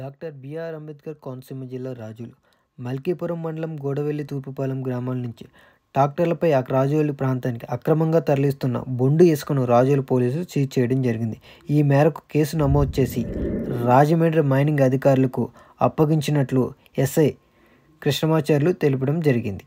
doctor BR Ambedkar Konaseema జిల్లా రాజులు మల్కీపురం మండలం గోడవెల్లి తూర్పుపాలెం గ్రామాల నుంచి డాక్టర్లపై ఆ ప్రాంతానికి అక్రమంగా తరలిస్తున్న బొండు ఇసుకను రాజుల పోలీసులు సీజ్ చేయడం జరిగింది ఈ మేరకు కేసు నమోదు చేసి రాజమండ్రి మైనింగ్ అధికారులకు అప్పగించినట్లు ఎస్ఐ కృష్ణమాచార్యులు తెలపడం జరిగింది